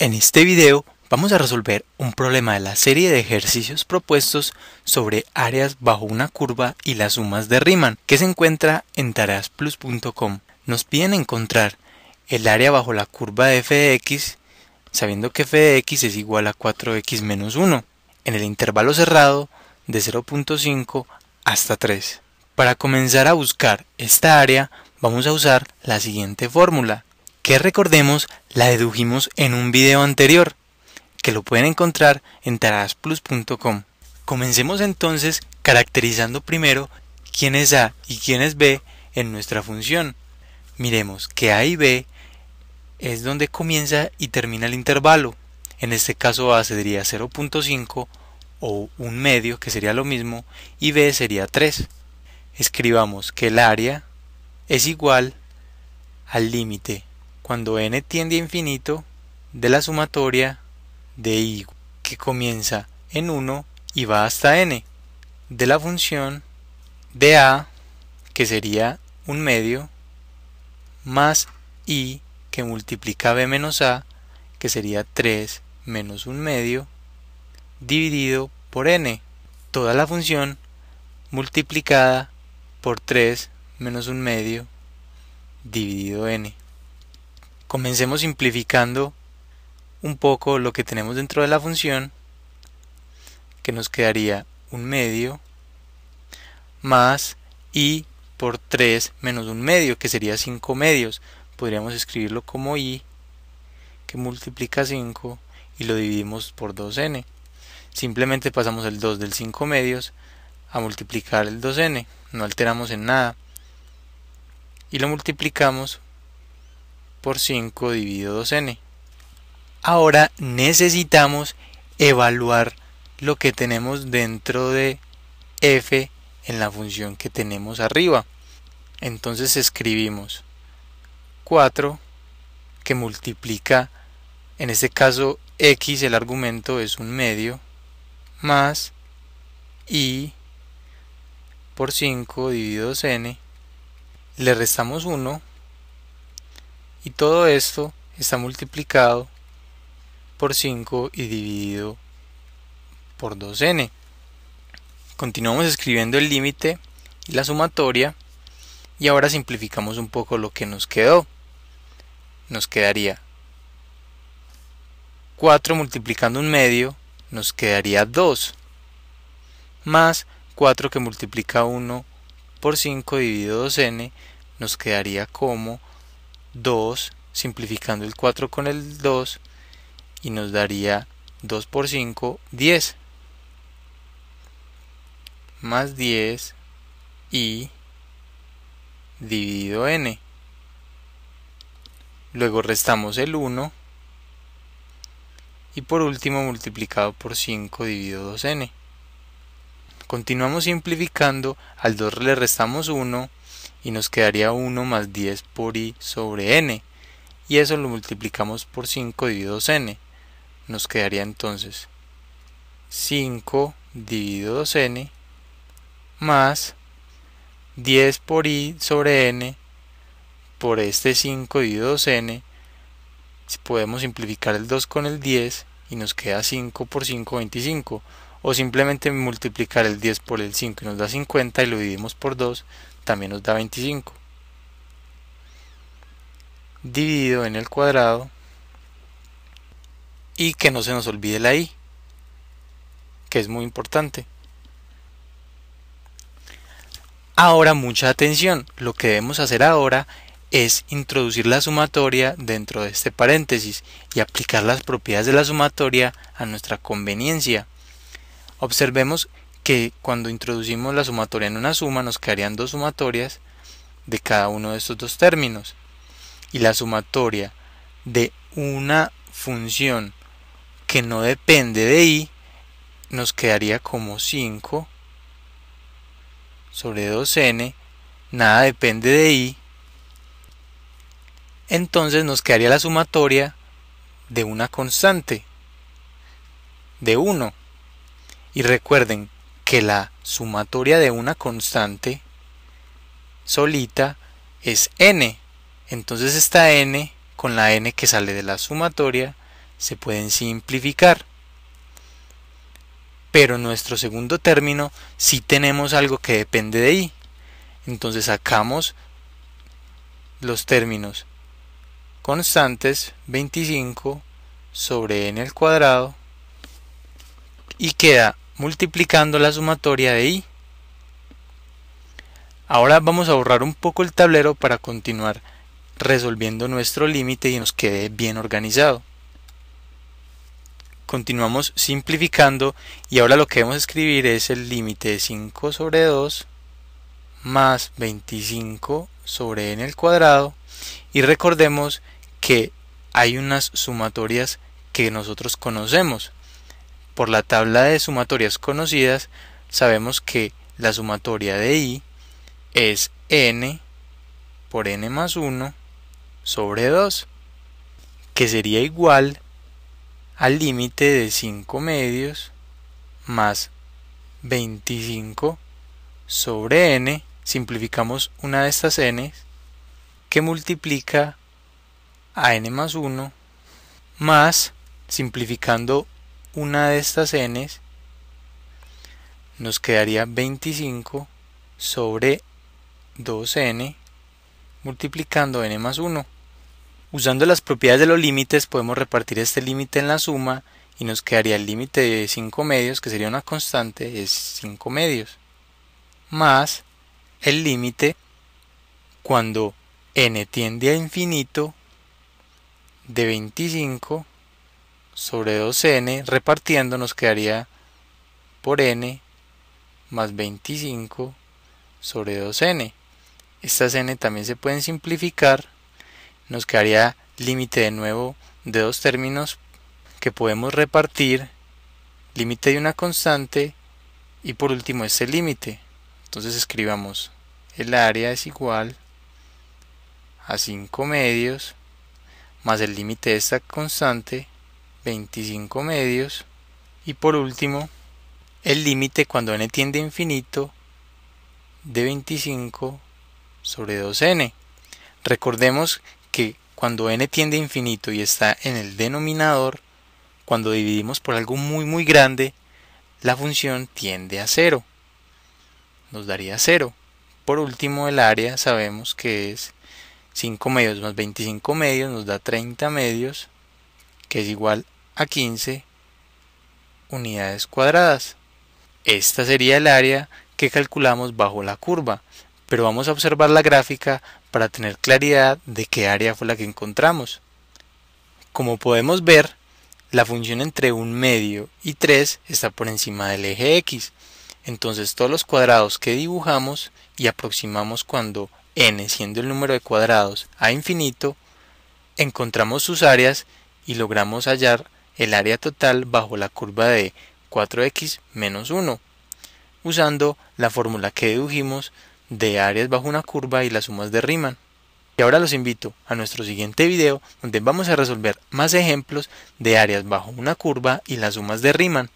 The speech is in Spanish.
En este video vamos a resolver un problema de la serie de ejercicios propuestos sobre áreas bajo una curva y las sumas de Riemann que se encuentra en tareasplus.com. Nos piden encontrar el área bajo la curva de f de x sabiendo que f de x es igual a 4x menos 1 en el intervalo cerrado de 0.5 hasta 3. Para comenzar a buscar esta área vamos a usar la siguiente fórmula que recordemos la dedujimos en un video anterior, que lo pueden encontrar en tarasplus.com. Comencemos entonces caracterizando primero quién es A y quién es B en nuestra función. Miremos que A y B es donde comienza y termina el intervalo. En este caso A sería 0.5 o un medio, que sería lo mismo, y B sería 3. Escribamos que el área es igual al límite cuando n tiende a infinito de la sumatoria de i que comienza en 1 y va hasta n de la función de a que sería un medio más i que multiplica b menos a que sería 3 menos un medio dividido por n toda la función multiplicada por 3 menos un medio dividido n Comencemos simplificando un poco lo que tenemos dentro de la función, que nos quedaría un medio más i por 3 menos un medio, que sería 5 medios. Podríamos escribirlo como i, que multiplica 5 y lo dividimos por 2n. Simplemente pasamos el 2 del 5 medios a multiplicar el 2n, no alteramos en nada. Y lo multiplicamos por 5 dividido 2n. Ahora necesitamos evaluar lo que tenemos dentro de f en la función que tenemos arriba. Entonces escribimos 4 que multiplica, en este caso x, el argumento es un medio, más y por 5 dividido 2n, le restamos 1 y todo esto está multiplicado por 5 y dividido por 2n. Continuamos escribiendo el límite y la sumatoria y ahora simplificamos un poco lo que nos quedó. Nos quedaría 4 multiplicando un medio nos quedaría 2 más 4 que multiplica 1 por 5 dividido 2n nos quedaría como 2, simplificando el 4 con el 2, y nos daría 2 por 5, 10. Más 10 y dividido n. Luego restamos el 1 y por último multiplicado por 5 dividido 2n. Continuamos simplificando, al 2 le restamos 1, y nos quedaría 1 más 10 por i sobre n y eso lo multiplicamos por 5 dividido n nos quedaría entonces 5 dividido 2n más 10 por i sobre n por este 5 dividido 2n podemos simplificar el 2 con el 10 y nos queda 5 por 5 25 o simplemente multiplicar el 10 por el 5 y nos da 50 y lo dividimos por 2 también nos da 25 dividido en el cuadrado y que no se nos olvide la i que es muy importante ahora mucha atención lo que debemos hacer ahora es introducir la sumatoria dentro de este paréntesis y aplicar las propiedades de la sumatoria a nuestra conveniencia observemos que cuando introducimos la sumatoria en una suma nos quedarían dos sumatorias de cada uno de estos dos términos. Y la sumatoria de una función que no depende de i nos quedaría como 5 sobre 2n, nada depende de i, entonces nos quedaría la sumatoria de una constante, de 1. Y recuerden, que la sumatoria de una constante solita es n. Entonces esta n con la n que sale de la sumatoria se pueden simplificar. Pero nuestro segundo término sí tenemos algo que depende de i. Entonces sacamos los términos constantes 25 sobre n al cuadrado y queda multiplicando la sumatoria de i. Ahora vamos a borrar un poco el tablero para continuar resolviendo nuestro límite y nos quede bien organizado. Continuamos simplificando y ahora lo que debemos escribir es el límite de 5 sobre 2 más 25 sobre n al cuadrado y recordemos que hay unas sumatorias que nosotros conocemos por la tabla de sumatorias conocidas, sabemos que la sumatoria de i es n por n más 1 sobre 2, que sería igual al límite de 5 medios más 25 sobre n, simplificamos una de estas n, que multiplica a n más 1 más, simplificando una de estas n nos quedaría 25 sobre 2n multiplicando n más 1. Usando las propiedades de los límites podemos repartir este límite en la suma y nos quedaría el límite de 5 medios, que sería una constante, es 5 medios, más el límite cuando n tiende a infinito de 25 sobre 2n repartiendo nos quedaría por n más 25 sobre 2n. Estas n también se pueden simplificar. Nos quedaría límite de nuevo de dos términos que podemos repartir. Límite de una constante. Y por último este límite. Entonces escribamos el área es igual a 5 medios más el límite de esta constante 25 medios y por último el límite cuando n tiende a infinito de 25 sobre 2n. Recordemos que cuando n tiende a infinito y está en el denominador, cuando dividimos por algo muy muy grande, la función tiende a 0. Nos daría 0. Por último, el área sabemos que es 5 medios más 25 medios, nos da 30 medios que es igual a 15 unidades cuadradas. Esta sería el área que calculamos bajo la curva, pero vamos a observar la gráfica para tener claridad de qué área fue la que encontramos. Como podemos ver, la función entre un medio y 3 está por encima del eje x, entonces todos los cuadrados que dibujamos y aproximamos cuando n siendo el número de cuadrados a infinito, encontramos sus áreas y logramos hallar el área total bajo la curva de 4x menos 1, usando la fórmula que dedujimos de áreas bajo una curva y las sumas de Riemann. Y ahora los invito a nuestro siguiente video donde vamos a resolver más ejemplos de áreas bajo una curva y las sumas de Riemann.